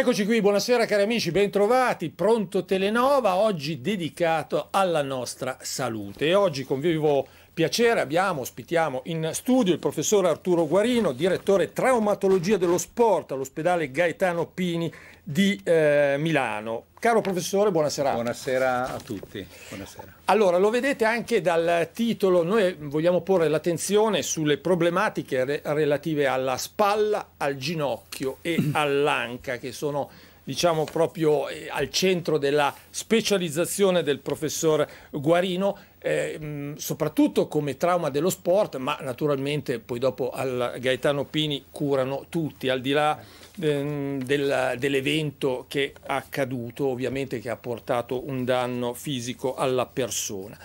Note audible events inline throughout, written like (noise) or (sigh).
Eccoci qui, buonasera cari amici, bentrovati, pronto Telenova, oggi dedicato alla nostra salute. E oggi convivo piacere abbiamo, ospitiamo in studio il professor Arturo Guarino, direttore traumatologia dello sport all'ospedale Gaetano Pini di eh, Milano. Caro professore, buonasera. Buonasera a tutti. Buonasera. Allora, lo vedete anche dal titolo, noi vogliamo porre l'attenzione sulle problematiche re relative alla spalla, al ginocchio e all'anca, che sono diciamo proprio eh, al centro della specializzazione del professor Guarino, eh, soprattutto come trauma dello sport, ma naturalmente poi dopo al Gaetano Pini curano tutti, al di là eh, del, dell'evento che è accaduto, ovviamente che ha portato un danno fisico alla persona.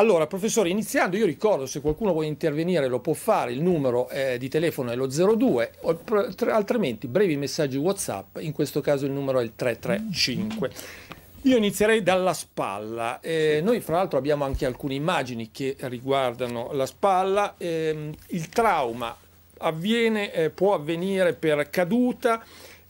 Allora, professore, iniziando, io ricordo, se qualcuno vuole intervenire lo può fare, il numero eh, di telefono è lo 02, altrimenti brevi messaggi WhatsApp, in questo caso il numero è il 335. Io inizierei dalla spalla. Eh, noi fra l'altro abbiamo anche alcune immagini che riguardano la spalla. Eh, il trauma avviene, eh, può avvenire per caduta,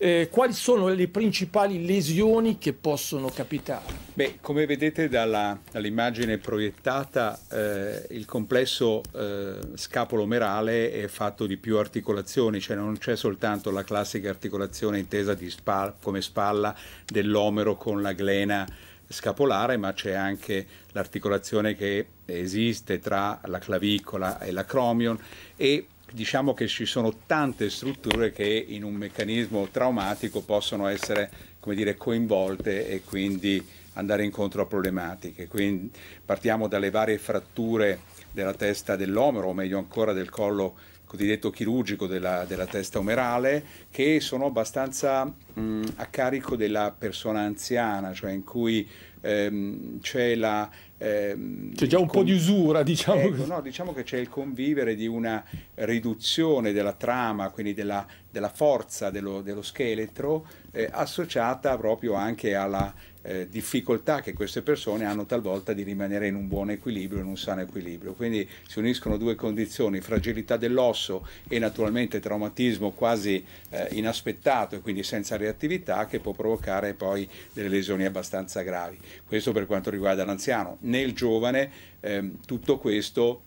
eh, quali sono le principali lesioni che possono capitare? Beh, come vedete dalla, dall'immagine proiettata, eh, il complesso eh, scapolo-merale è fatto di più articolazioni, cioè non c'è soltanto la classica articolazione intesa spa come spalla dell'omero con la glena scapolare, ma c'è anche l'articolazione che esiste tra la clavicola e l'acromion e diciamo che ci sono tante strutture che in un meccanismo traumatico possono essere dire, coinvolte e quindi andare incontro a problematiche. Quindi partiamo dalle varie fratture della testa dell'omero, o meglio ancora del collo cosiddetto chirurgico della, della testa omerale, che sono abbastanza mh, a carico della persona anziana, cioè in cui ehm, c'è la... Ehm, c'è già un po' di usura, diciamo. Ecco, no, diciamo che c'è il convivere di una riduzione della trama, quindi della, della forza dello, dello scheletro, eh, associata proprio anche alla eh, difficoltà che queste persone hanno talvolta di rimanere in un buon equilibrio, in un sano equilibrio. Quindi si uniscono due condizioni, fragilità dell'osso e naturalmente traumatismo quasi eh, inaspettato e quindi senza reattività che può provocare poi delle lesioni abbastanza gravi. Questo per quanto riguarda l'anziano. Nel giovane ehm, tutto questo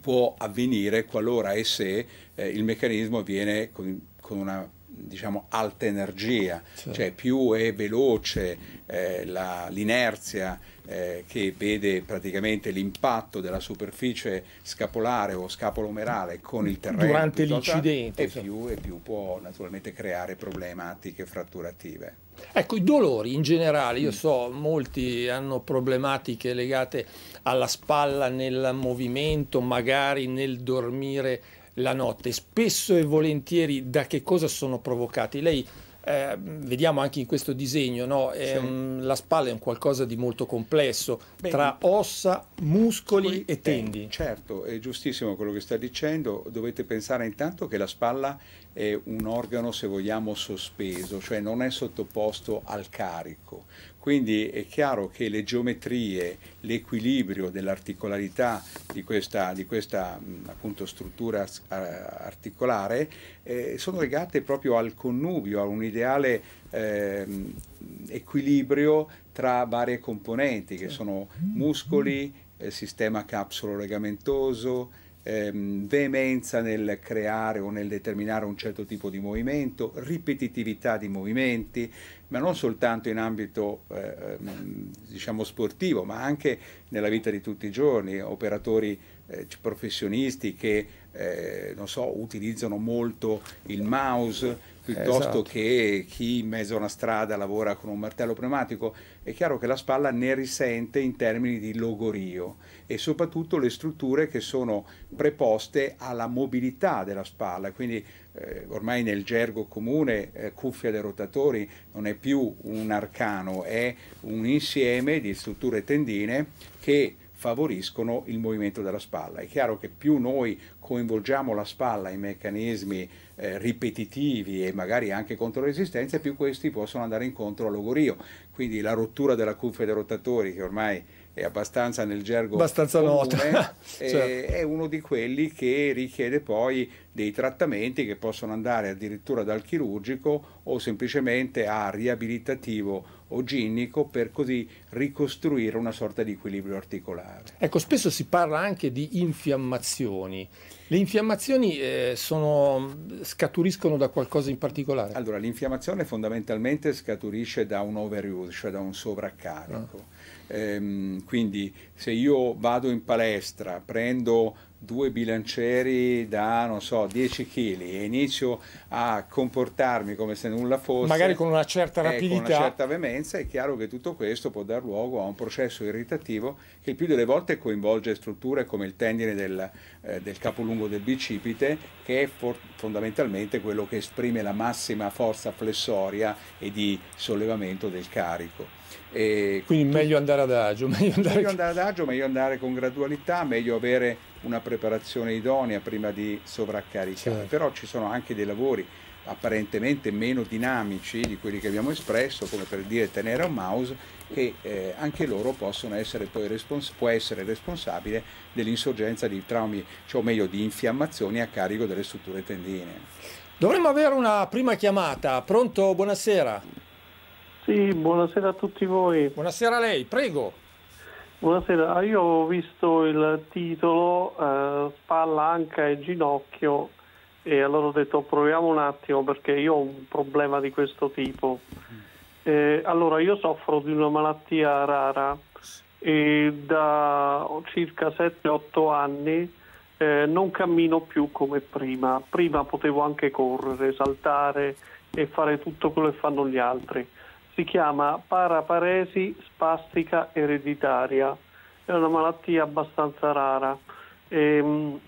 può avvenire qualora e se eh, il meccanismo avviene con, con una diciamo, alta energia, sì. cioè più è veloce eh, l'inerzia eh, che vede praticamente l'impatto della superficie scapolare o scapolomerale con il terreno durante l'incidente, e più, e più può naturalmente creare problematiche fratturative. Ecco, i dolori in generale, io so, molti hanno problematiche legate alla spalla nel movimento, magari nel dormire la notte, spesso e volentieri da che cosa sono provocati. Lei eh, vediamo anche in questo disegno, no? eh, sì. la spalla è un qualcosa di molto complesso, Beh, tra ossa, muscoli, e tendi. certo, è giustissimo quello che sta dicendo, dovete pensare intanto che la spalla è un organo, se vogliamo, sospeso, cioè non è sottoposto al carico, quindi è chiaro che le geometrie, l'equilibrio dell'articolarità di questa, di questa appunto, struttura articolare eh, sono legate proprio al connubio, a un ideale eh, equilibrio tra varie componenti che sono muscoli, eh, sistema capsulo legamentoso, ehm, veemenza nel creare o nel determinare un certo tipo di movimento, ripetitività di movimenti, ma non soltanto in ambito eh, diciamo sportivo, ma anche nella vita di tutti i giorni, operatori eh, professionisti che eh, so, utilizzano molto il mouse piuttosto esatto. che chi in mezzo a una strada lavora con un martello pneumatico, è chiaro che la spalla ne risente in termini di logorio e soprattutto le strutture che sono preposte alla mobilità della spalla, quindi eh, ormai nel gergo comune eh, cuffia dei rotatori non è più un arcano, è un insieme di strutture tendine che favoriscono il movimento della spalla. È chiaro che più noi coinvolgiamo la spalla in meccanismi eh, ripetitivi e magari anche contro resistenza, più questi possono andare incontro all'ogorio. Quindi la rottura della cuffia dei rotatori, che ormai è abbastanza nel gergo abbastanza nota. Eh, (laughs) certo. è uno di quelli che richiede poi dei trattamenti che possono andare addirittura dal chirurgico o semplicemente a riabilitativo o ginnico per così ricostruire una sorta di equilibrio articolare. Ecco, spesso si parla anche di infiammazioni. Le infiammazioni eh, sono, scaturiscono da qualcosa in particolare? Allora, l'infiammazione fondamentalmente scaturisce da un overuse, cioè da un sovraccarico. Ah. Ehm, quindi se io vado in palestra, prendo due bilancieri da, non so, 10 kg e inizio a comportarmi come se nulla fosse, magari con una certa rapidità, con una certa veemenza, è chiaro che tutto questo può dar luogo a un processo irritativo che il più delle volte coinvolge strutture come il tendine del, eh, del capolungo del bicipite, che è fondamentalmente quello che esprime la massima forza flessoria e di sollevamento del carico. E Quindi meglio andare ad agio, (laughs) meglio andare... meglio andare ad agio, meglio andare con gradualità, meglio avere una preparazione idonea prima di sovraccaricare, certo. però ci sono anche dei lavori apparentemente meno dinamici di quelli che abbiamo espresso, come per dire tenere un mouse, che eh, anche loro possono essere poi respons- può essere responsabile dell'insorgenza di traumi, cioè o meglio di infiammazioni a carico delle strutture tendine. Dovremmo avere una prima chiamata. Pronto? Buonasera. Sì, buonasera a tutti voi. Buonasera a lei, prego. Buonasera, ah, io ho visto il titolo eh, Spalla, anca e ginocchio e allora ho detto proviamo un attimo perché io ho un problema di questo tipo. Eh, allora io soffro di una malattia rara e da circa 7-8 anni eh, non cammino più come prima. Prima potevo anche correre, saltare e fare tutto quello che fanno gli altri si chiama paraparesi spastica ereditaria, è una malattia abbastanza rara. E, ehm,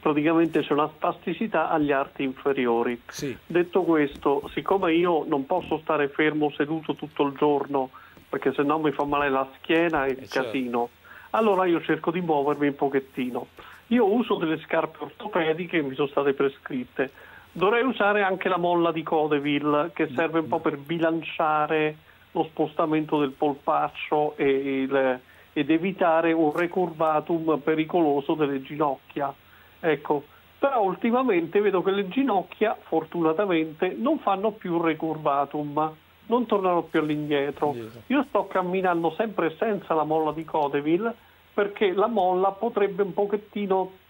praticamente c'è una spasticità agli arti inferiori. Sì. Detto questo, siccome io non posso stare fermo seduto tutto il giorno, perché se no mi fa male la schiena e il eh, certo. casino, allora io cerco di muovermi un pochettino. Io uso delle scarpe ortopediche che mi sono state prescritte Dovrei usare anche la molla di Codeville che serve un po' per bilanciare lo spostamento del polpaccio e il, ed evitare un recurvatum pericoloso delle ginocchia. Ecco, però ultimamente vedo che le ginocchia, fortunatamente, non fanno più recurvatum, non tornano più all'indietro. Io sto camminando sempre senza la molla di Codeville perché la molla potrebbe un pochettino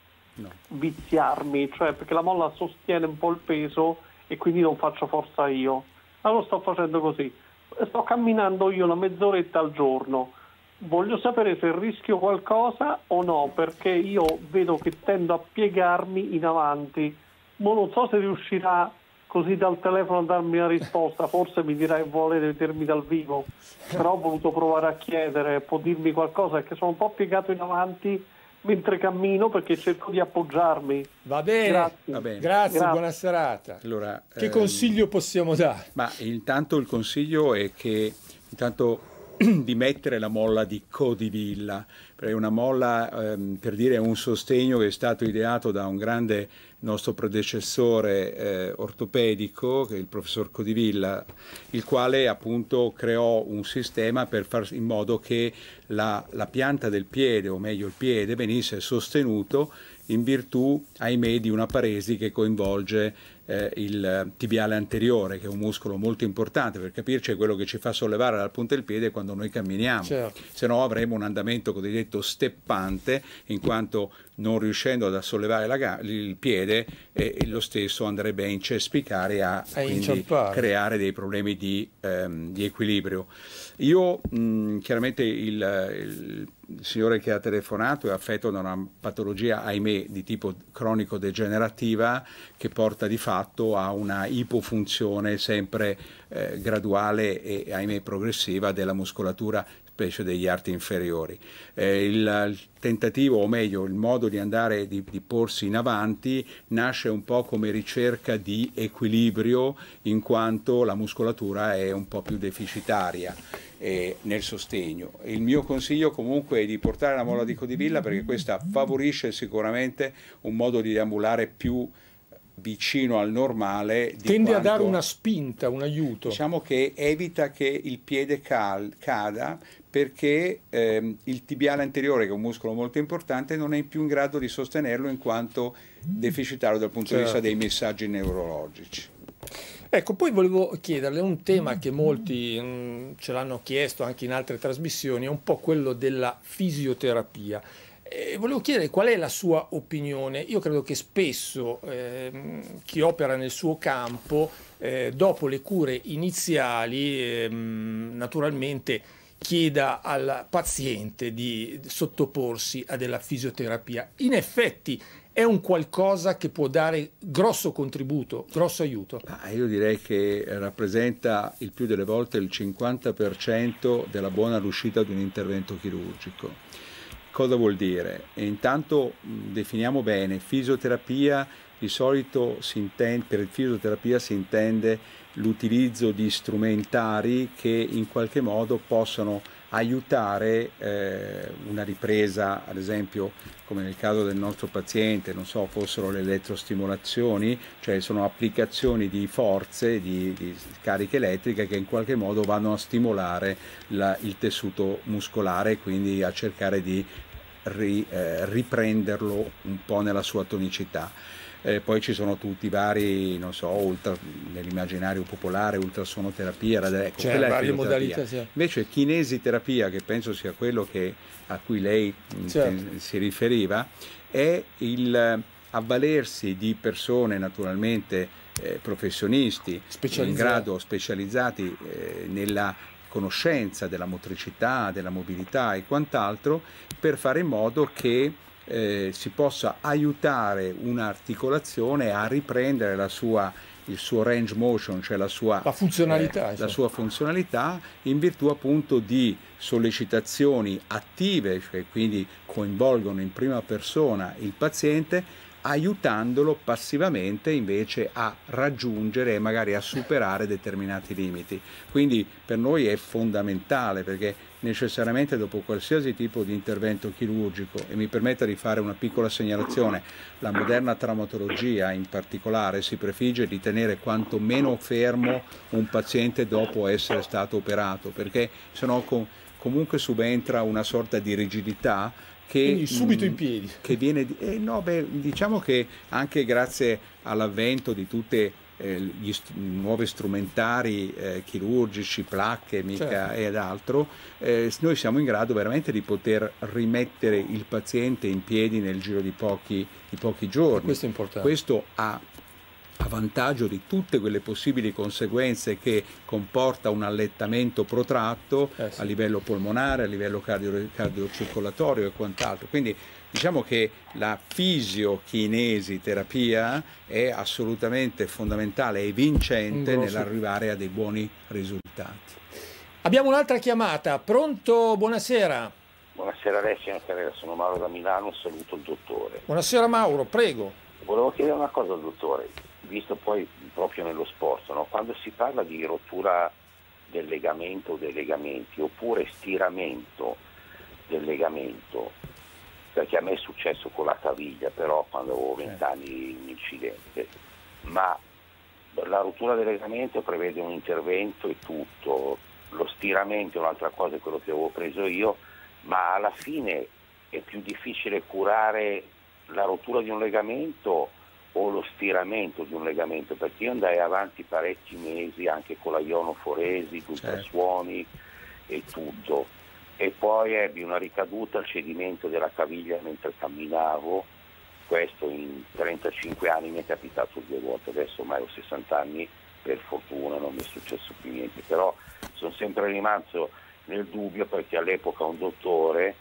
no. viziarmi, cioè perché la molla sostiene un po' il peso e quindi non faccio forza io. Allora sto facendo così, sto camminando io una mezz'oretta al giorno, voglio sapere se rischio qualcosa o no, perché io vedo che tendo a piegarmi in avanti, ma non so se riuscirà così dal telefono a darmi una risposta, forse mi dirà che vuole vedermi dal vivo, però ho voluto provare a chiedere, può dirmi qualcosa, perché sono un po' piegato in avanti mentre cammino perché cerco di appoggiarmi. Va bene, grazie, Va bene. grazie, grazie. buona serata. Allora, che ehm, consiglio possiamo dare? Ma intanto il consiglio è che intanto (clears throat) di mettere la molla di Codivilla, perché una molla ehm, per dire un sostegno che è stato ideato da un grande nostro predecessore eh, ortopedico, che è il professor Codivilla, il quale appunto creò un sistema per far in modo che la, la pianta del piede, o meglio il piede, venisse sostenuto in virtù, ahimè, di una paresi che coinvolge eh, il tibiale anteriore, che è un muscolo molto importante per capirci, è quello che ci fa sollevare dal punto del piede quando noi camminiamo, certo. se no avremo un andamento cosiddetto steppante, in quanto non riuscendo ad sollevare il piede, eh, lo stesso andrebbe a incespicare a, a creare dei problemi di, ehm, di equilibrio. Io mh, chiaramente il, il il signore che ha telefonato è affetto da una patologia, ahimè, di tipo cronico degenerativa che porta di fatto a una ipofunzione sempre eh, graduale e, ahimè, progressiva della muscolatura specie degli arti inferiori. Eh, il, il, tentativo, o meglio, il modo di andare, di, di porsi in avanti, nasce un po' come ricerca di equilibrio in quanto la muscolatura è un po' più deficitaria eh, nel sostegno. Il mio consiglio comunque è di portare la molla di Codivilla perché questa favorisce sicuramente un modo di deambulare più vicino al normale. Tende quanto, a dare una spinta, un aiuto. Diciamo che evita che il piede cal, cada perché ehm, il tibiale anteriore, che è un muscolo molto importante, non è più in grado di sostenerlo in quanto deficitario dal punto certo. di vista certo. dei messaggi neurologici. Ecco, poi volevo chiederle un tema mm. che molti mm, ce l'hanno chiesto anche in altre trasmissioni, è un po' quello della fisioterapia. E volevo chiedere qual è la sua opinione. Io credo che spesso eh, chi opera nel suo campo, eh, dopo le cure iniziali, eh, naturalmente chieda al paziente di sottoporsi a della fisioterapia. In effetti è un qualcosa che può dare grosso contributo, grosso aiuto? Ma io direi che rappresenta il più delle volte il 50% della buona riuscita di un intervento chirurgico. Cosa vuol dire? E intanto definiamo bene, fisioterapia di solito intende, per fisioterapia si intende l'utilizzo di strumentari che in qualche modo possono aiutare eh, una ripresa, ad esempio come nel caso del nostro paziente, non so, fossero le elettrostimolazioni, cioè sono applicazioni di forze, di, di cariche elettriche che in qualche modo vanno a stimolare la, il tessuto muscolare e quindi a cercare di ri, eh, riprenderlo un po' nella sua tonicità eh, poi ci sono tutti i vari, non so, nell'immaginario popolare, ultrasonoterapia, ecco, cioè, varie modalità. Sì. Invece terapia, che penso sia quello che, a cui lei mm, certo. si riferiva, è il avvalersi di persone naturalmente eh, professionisti in grado specializzati eh, nella conoscenza della motricità, della mobilità e quant'altro per fare in modo che eh, si possa aiutare un'articolazione a riprendere la sua il suo range motion, cioè la sua, la funzionalità, eh, la sua funzionalità in virtù appunto di sollecitazioni attive, cioè quindi coinvolgono in prima persona il paziente aiutandolo passivamente invece a raggiungere e magari a superare determinati limiti. Quindi per noi è fondamentale perché necessariamente dopo qualsiasi tipo di intervento chirurgico e mi permetta di fare una piccola segnalazione, la moderna traumatologia in particolare si prefigge di tenere quantomeno fermo un paziente dopo essere stato operato perché sennò com- comunque subentra una sorta di rigidità che, Quindi subito mm, in piedi. Che viene di, eh, no, beh, diciamo che anche grazie all'avvento di tutte eh, gli st- nuovi strumentari eh, chirurgici, placche certo. ed altro, eh, noi siamo in grado veramente di poter rimettere il paziente in piedi nel giro di pochi, di pochi giorni. E questo è importante. Questo ha a vantaggio di tutte quelle possibili conseguenze che comporta un allettamento protratto eh sì. a livello polmonare, a livello cardio- cardiocircolatorio e quant'altro. Quindi diciamo che la fisiochinesi terapia è assolutamente fondamentale e vincente nell'arrivare a dei buoni risultati. Abbiamo un'altra chiamata, pronto? Buonasera. Buonasera Alessio, sono Mauro da Milano, saluto il dottore. Buonasera Mauro, prego. Volevo chiedere una cosa al dottore visto poi proprio nello sport, no? quando si parla di rottura del legamento o dei legamenti oppure stiramento del legamento, perché a me è successo con la caviglia però quando avevo 20 anni un incidente, ma la rottura del legamento prevede un intervento e tutto, lo stiramento è un'altra cosa, è quello che avevo preso io, ma alla fine è più difficile curare la rottura di un legamento o lo stiramento di un legamento, perché io andai avanti parecchi mesi anche con la Iono Foresi, Suoni e tutto, e poi ebbi una ricaduta al cedimento della caviglia mentre camminavo, questo in 35 anni mi è capitato due volte, adesso ormai ho 60 anni, per fortuna non mi è successo più niente, però sono sempre rimasto nel dubbio perché all'epoca un dottore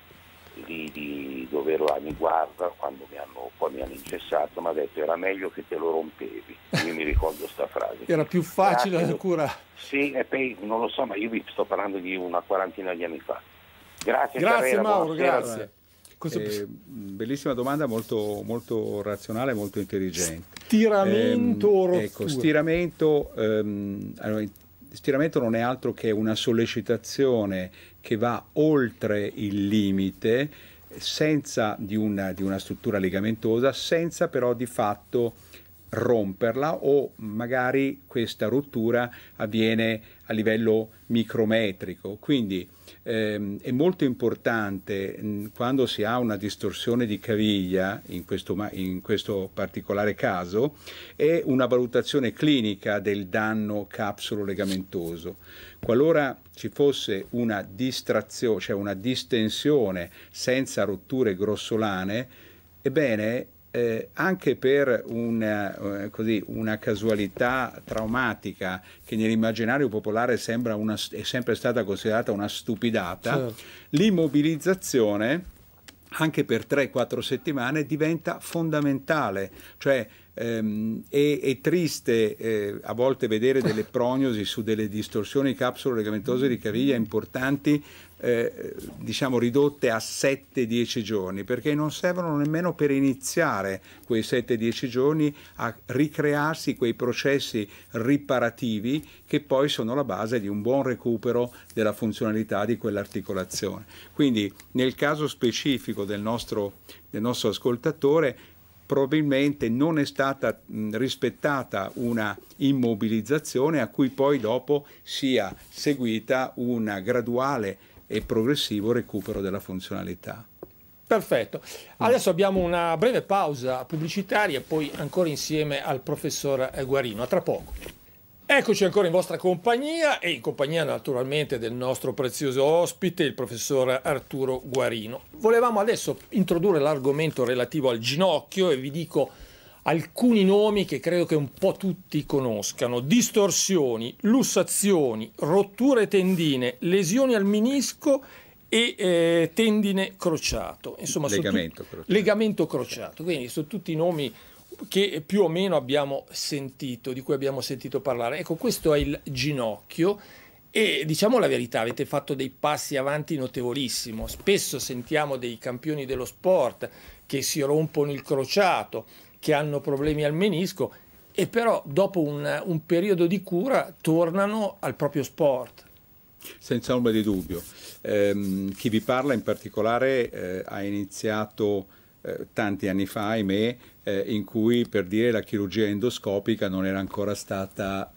di, di dove ero a guarda quando mi hanno, poi mi hanno incessato mi ha detto era meglio che te lo rompevi io mi ricordo questa frase era più facile Grazie, la cura sì e poi non lo so ma io vi sto parlando di una quarantina di anni fa Grazie, grazie Carrera, Mauro, grazie. Eh, bellissima domanda, molto, molto razionale, molto intelligente. Stiramento ehm, Ecco, stiramento, ehm, allora, stiramento non è altro che una sollecitazione che va oltre il limite senza di una, di una struttura ligamentosa, senza però di fatto romperla o magari questa rottura avviene a livello micrometrico. Quindi eh, è molto importante mm, quando si ha una distorsione di caviglia, in questo, in questo particolare caso, è una valutazione clinica del danno capsulo-legamentoso. Qualora ci fosse una distrazione, cioè una distensione senza rotture grossolane, ebbene eh, anche per una, eh, così, una, casualità traumatica che nell'immaginario popolare una, è sempre stata considerata una stupidata, certo. l'immobilizzazione anche per 3-4 settimane diventa fondamentale, cioè ehm, è, è, triste eh, a volte vedere delle prognosi su delle distorsioni capsule legamentose di caviglia importanti eh, diciamo ridotte a 7-10 giorni perché non servono nemmeno per iniziare quei 7-10 giorni a ricrearsi quei processi riparativi che poi sono la base di un buon recupero della funzionalità di quell'articolazione. Quindi nel caso specifico del nostro, del nostro ascoltatore probabilmente non è stata mh, rispettata una immobilizzazione a cui poi dopo sia seguita una graduale e progressivo recupero della funzionalità. Perfetto, adesso abbiamo una breve pausa pubblicitaria e poi ancora insieme al professor Guarino, a tra poco. Eccoci ancora in vostra compagnia e in compagnia naturalmente del nostro prezioso ospite, il professor Arturo Guarino. Volevamo adesso introdurre l'argomento relativo al ginocchio e vi dico alcuni nomi che credo che un po' tutti conoscano, distorsioni, lussazioni, rotture tendine, lesioni al menisco e eh, tendine crociato. Insomma, legamento, tu- crociato. legamento crociato. Quindi sono tutti nomi che più o meno abbiamo sentito, di cui abbiamo sentito parlare. Ecco, questo è il ginocchio e diciamo la verità, avete fatto dei passi avanti notevolissimo. Spesso sentiamo dei campioni dello sport che si rompono il crociato, che hanno problemi al menisco e però dopo un, un periodo di cura tornano al proprio sport. Senza ombra di dubbio. Eh, chi vi parla in particolare eh, ha iniziato eh, tanti anni fa, ahimè, eh, in cui per dire la chirurgia endoscopica non era ancora stata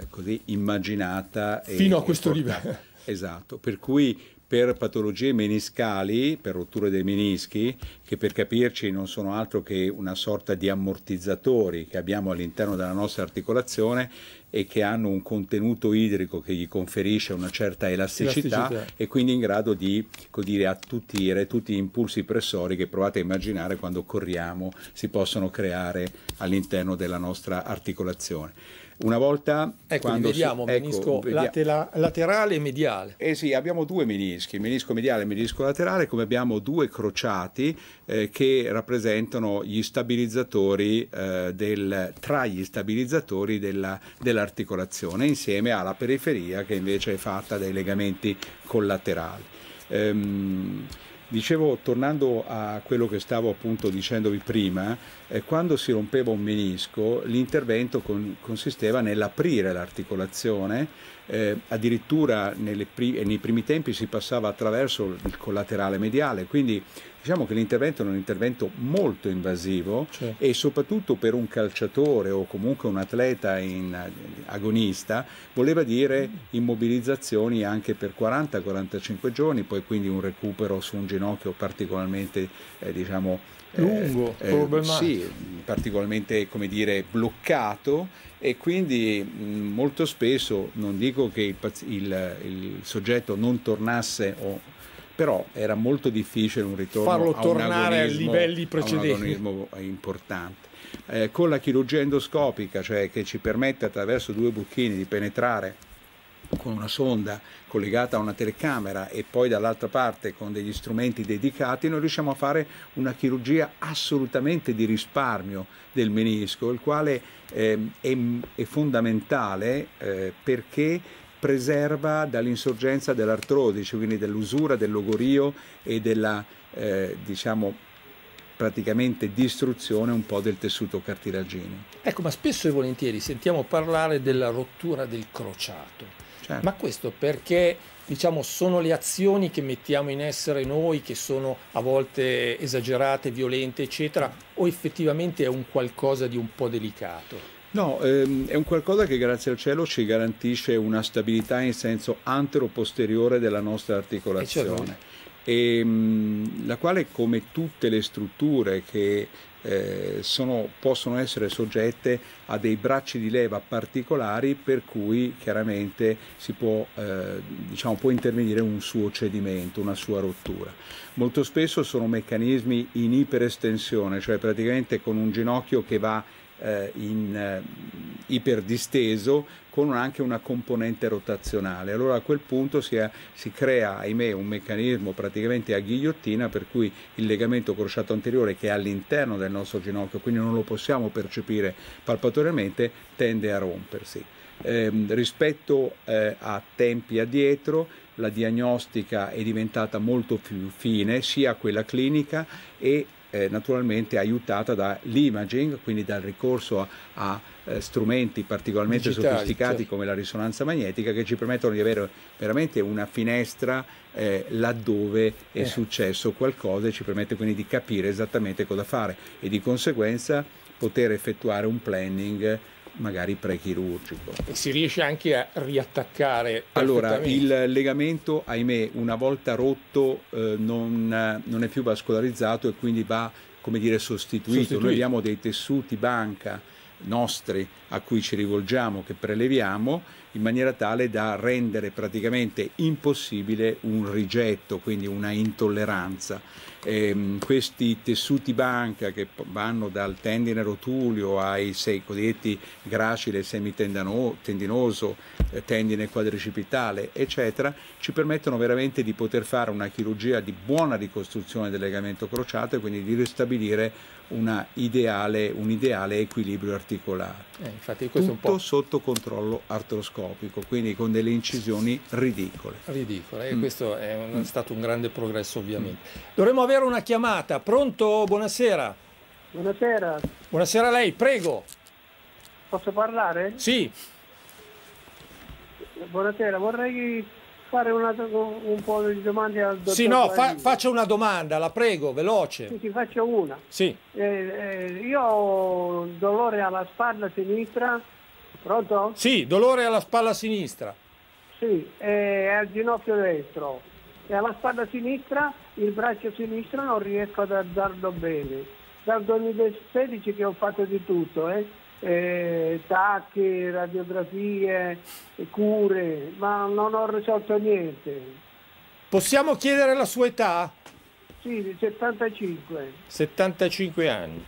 eh, così immaginata. Fino a questo livello. Esatto, per cui per patologie meniscali, per rotture dei menischi, che per capirci non sono altro che una sorta di ammortizzatori che abbiamo all'interno della nostra articolazione e che hanno un contenuto idrico che gli conferisce una certa elasticità, elasticità. e quindi in grado di dire, attutire tutti gli impulsi pressori che provate a immaginare quando corriamo si possono creare all'interno della nostra articolazione. Una volta... Ecco, quando vediamo si, ecco, menisco ecco, laterale, laterale e mediale. Eh sì, abbiamo due menischi, menisco mediale e menisco laterale, come abbiamo due crociati eh, che rappresentano gli stabilizzatori eh, del, tra gli stabilizzatori della, dell'articolazione, insieme alla periferia che invece è fatta dai legamenti collaterali. Ehm, Dicevo, tornando a quello che stavo appunto dicendovi prima, eh, quando si rompeva un menisco l'intervento con, consisteva nell'aprire l'articolazione, eh, addirittura pri eh, nei primi tempi si passava attraverso il collaterale mediale, quindi diciamo che l'intervento era un intervento molto invasivo cioè. e soprattutto per un calciatore o comunque un atleta in, eh, agonista voleva dire immobilizzazioni anche per 40-45 giorni, poi quindi un recupero su un ginocchio particolarmente eh, diciamo, eh, lungo, eh, sì, particolarmente come dire, bloccato e quindi mh, mm, molto spesso non dico che il, il, il soggetto non tornasse o, però era molto difficile un ritorno farlo a tornare ai livelli precedenti. Un agonismo eh, importante. Eh, con la chirurgia endoscopica, cioè che ci permette attraverso due buchini di penetrare con una sonda collegata a una telecamera e poi dall'altra parte con degli strumenti dedicati, noi riusciamo a fare una chirurgia assolutamente di risparmio del menisco, il quale eh, è, è, fondamentale eh, perché preserva dall'insorgenza dell'artrodice, cioè quindi dell'usura, del logorio e della eh, diciamo, praticamente distruzione un po' del tessuto cartilagineo. Ecco, ma spesso e volentieri sentiamo parlare della rottura del crociato. Certo. Ma questo perché diciamo, sono le azioni che mettiamo in essere noi, che sono a volte esagerate, violente, eccetera, o effettivamente è un qualcosa di un po' delicato? No, ehm, è un qualcosa che grazie al cielo ci garantisce una stabilità in senso antero-posteriore della nostra articolazione. E, certo. e mh, la quale, come tutte le strutture che eh, sono, possono essere soggette a dei bracci di leva particolari per cui chiaramente si può, eh, diciamo, può intervenire un suo cedimento, una sua rottura. Molto spesso sono meccanismi in iperestensione, cioè praticamente con un ginocchio che va eh, in eh, iperdisteso con anche una componente rotazionale. Allora a quel punto si, ha, si crea, ahimè, un meccanismo praticamente a ghigliottina per cui il legamento crociato anteriore che è all'interno del nostro ginocchio, quindi non lo possiamo percepire palpatoriamente, tende a rompersi. Eh, rispetto eh, a tempi addietro la diagnostica è diventata molto più fine sia quella clinica e eh, naturalmente aiutata dall'imaging, quindi dal ricorso a, a eh, strumenti particolarmente Digitali, sofisticati certo. come la risonanza magnetica che ci permettono di avere veramente una finestra eh, laddove è eh. successo qualcosa e ci permette quindi di capire esattamente cosa fare e di conseguenza poter effettuare un planning magari prechirurgico. E si riesce anche a riattaccare? Allora, il legamento, ahimè, una volta rotto eh, non, non, è più vascolarizzato e quindi va, come dire, sostituito. sostituito. Noi abbiamo dei tessuti banca nostri a cui ci rivolgiamo, che preleviamo, in maniera tale da rendere praticamente impossibile un rigetto, quindi una intolleranza ehm, questi tessuti banca che vanno dal tendine rotulio ai sei, codetti gracile semitendinoso, eh, tendine quadricipitale, eccetera, ci permettono veramente di poter fare una chirurgia di buona ricostruzione del legamento crociato e quindi di ristabilire ideale, un ideale equilibrio articolare. Eh, infatti questo Tutto un po'... sotto controllo artroscopico, quindi con delle incisioni ridicole. Ridicole, e mm. questo è, un, è mm. stato un grande progresso ovviamente. Dovremmo avere era una chiamata. Pronto? Buonasera. Buonasera. Buonasera a lei, prego. Posso parlare? Sì. Buonasera, vorrei fare una, un po' di domande al dottor Sì, no, fa, faccio una domanda, la prego, veloce. Sì, ti faccio una. Sì. Eh, eh, io ho dolore alla spalla sinistra, pronto? Sì, dolore alla spalla sinistra. Sì, e eh, al ginocchio destro e alla spalla sinistra il braccio sinistro non riesco ad alzarlo bene. Dal 2016 che ho fatto di tutto, eh? eh, tacchi, radiografie, cure, ma non ho risolto niente. Possiamo chiedere la sua età? Sì, 75. 75 anni.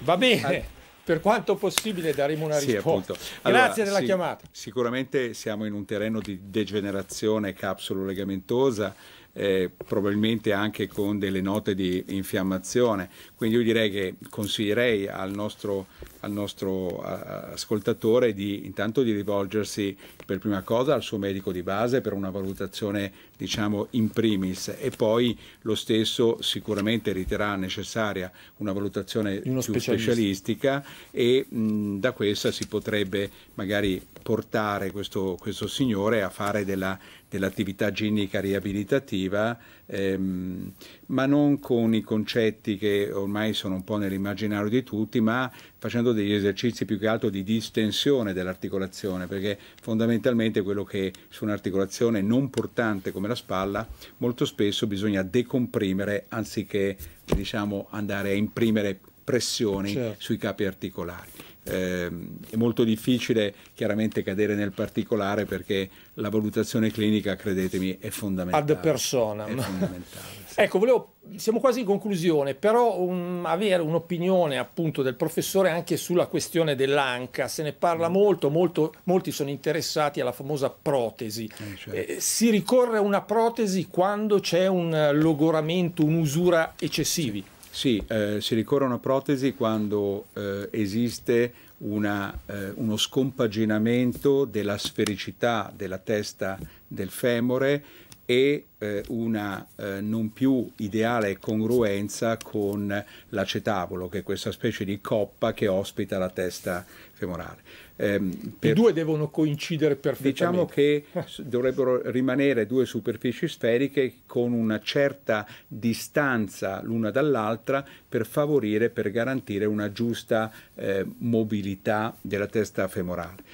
Va bene per quanto possibile daremo una risposta. Sì, allora, Grazie della sì, chiamata. Sicuramente siamo in un terreno di degenerazione capsulo-legamentosa, eh, probabilmente anche con delle note di infiammazione. Quindi io direi che consiglierei al nostro, al nostro ascoltatore di intanto di rivolgersi per prima cosa al suo medico di base per una valutazione diciamo in primis e poi lo stesso sicuramente riterrà necessaria una valutazione più specialistica e mh, da questa si potrebbe magari portare questo, questo signore a fare della, dell'attività ginnica riabilitativa ehm, ma non con i concetti che ho ormai sono un po' nell'immaginario di tutti, ma facendo degli esercizi più che altro di distensione dell'articolazione, perché fondamentalmente quello che su un'articolazione non portante come la spalla, molto spesso bisogna decomprimere anziché diciamo, andare a imprimere pressioni certo. sui capi articolari. Eh, è molto difficile chiaramente cadere nel particolare perché la valutazione clinica, credetemi, è fondamentale. Ad persona. sì. (laughs) ecco, volevo, siamo quasi in conclusione, però un, um, avere un'opinione appunto del professore anche sulla questione dell'anca, se ne parla mm. molto, molto, molti sono interessati alla famosa protesi. Eh, eh certo. eh, si ricorre a una protesi quando c'è un logoramento, un'usura eccessivi. Sì. Sì, eh, si ricorre a una protesi quando eh, esiste una, eh, uno scompaginamento della sfericità della testa del femore e eh, una eh, non più ideale congruenza con l'acetabolo, che è questa specie di coppa che ospita la testa femorale. Eh, per, I due devono coincidere perfettamente. Diciamo che dovrebbero rimanere due superfici sferiche con una certa distanza l'una dall'altra per favorire, per garantire una giusta eh, mobilità della testa femorale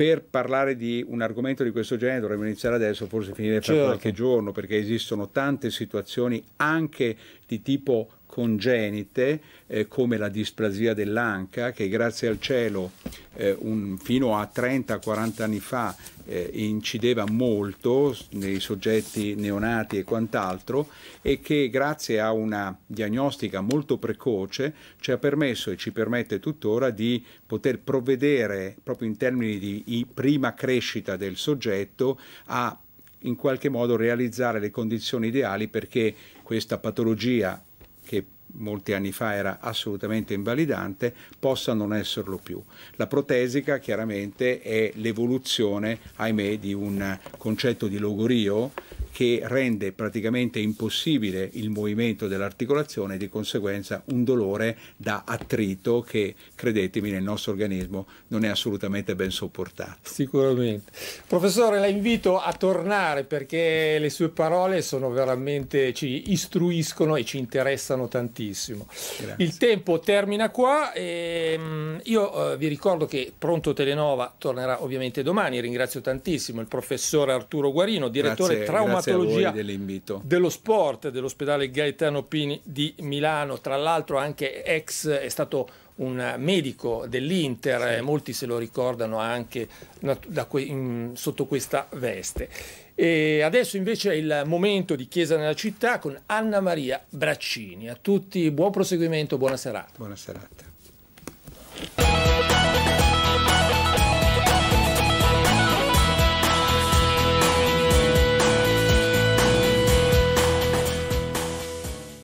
per parlare di un argomento di questo genere dovremmo iniziare adesso, forse finire fra certo. qualche giorno, perché esistono tante situazioni anche di tipo congenite, eh, come la displasia dell'anca, che grazie al cielo eh, un, fino a 30-40 anni fa eh, incideva molto nei soggetti neonati e quant'altro e che grazie a una diagnostica molto precoce ci ha permesso e ci permette tuttora di poter provvedere proprio in termini di prima crescita del soggetto a in qualche modo realizzare le condizioni ideali perché questa patologia molti anni fa era assolutamente invalidante, possa non esserlo più. La protesica chiaramente è l'evoluzione, ahimè, di un concetto di logorio che rende praticamente impossibile il movimento dell'articolazione e di conseguenza un dolore da attrito che, credetemi, nel nostro organismo non è assolutamente ben sopportato. Sicuramente. Professore, la invito a tornare perché le sue parole sono veramente, ci istruiscono e ci interessano tantissimo tantissimo. Grazie. Il tempo termina qua. E, ehm, io eh, vi ricordo che Pronto Telenova tornerà ovviamente domani. Ringrazio tantissimo il professore Arturo Guarino, direttore grazie, traumatologia grazie dello sport dell'ospedale Gaetano Pini di Milano. Tra l'altro anche ex è stato un medico dell'Inter, sì. molti se lo ricordano anche da, da, in, sotto questa veste. E adesso invece è il momento di Chiesa nella città con Anna Maria Braccini. A tutti buon proseguimento, buona serata. Buona serata.